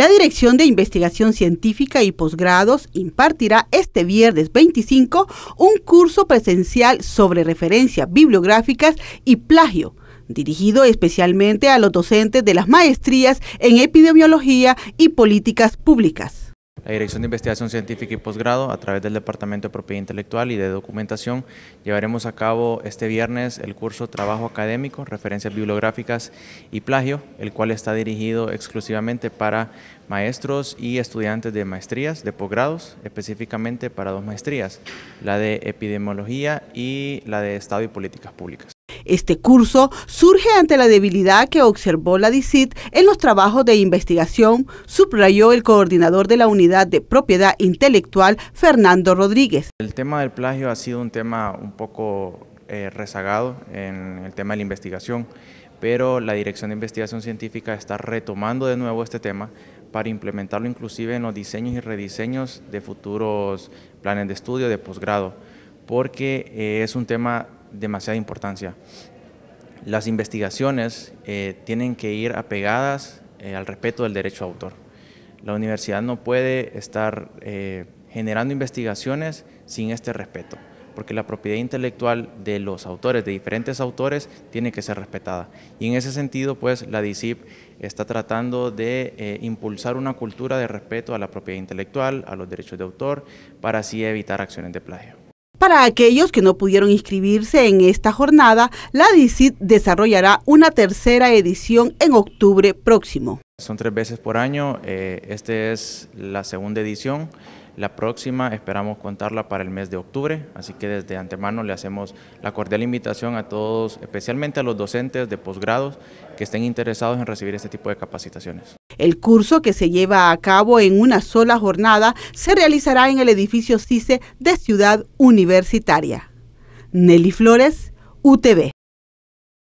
La Dirección de Investigación Científica y Posgrados impartirá este viernes 25 un curso presencial sobre referencias bibliográficas y plagio dirigido especialmente a los docentes de las maestrías en epidemiología y políticas públicas. La Dirección de Investigación Científica y Posgrado, a través del Departamento de Propiedad Intelectual y de Documentación, llevaremos a cabo este viernes el curso Trabajo Académico, Referencias Bibliográficas y Plagio, el cual está dirigido exclusivamente para maestros y estudiantes de maestrías, de posgrados, específicamente para dos maestrías, la de Epidemiología y la de Estado y Políticas Públicas. Este curso surge ante la debilidad que observó la DICIT en los trabajos de investigación, subrayó el coordinador de la unidad de propiedad intelectual, Fernando Rodríguez. El tema del plagio ha sido un tema un poco eh, rezagado en el tema de la investigación, pero la Dirección de Investigación Científica está retomando de nuevo este tema para implementarlo inclusive en los diseños y rediseños de futuros planes de estudio de posgrado, porque eh, es un tema demasiada importancia. Las investigaciones eh, tienen que ir apegadas eh, al respeto del derecho de autor. La universidad no puede estar eh, generando investigaciones sin este respeto, porque la propiedad intelectual de los autores, de diferentes autores, tiene que ser respetada. Y en ese sentido, pues, la DICIP está tratando de impulsar una cultura de respeto a la propiedad intelectual, a los derechos de autor, para así evitar acciones de plagio. Para aquellos que no pudieron inscribirse en esta jornada, la DICIT desarrollará una tercera edición en octubre próximo. Son tres veces por año, eh, esta es la segunda edición, la próxima esperamos contarla para el mes de octubre, así que desde antemano le hacemos la cordial invitación a todos, especialmente a los docentes de posgrados que estén interesados en recibir este tipo de capacitaciones. El curso que se lleva a cabo en una sola jornada se realizará en el edificio CICE de Ciudad Universitaria. Nelly Flores, UTV.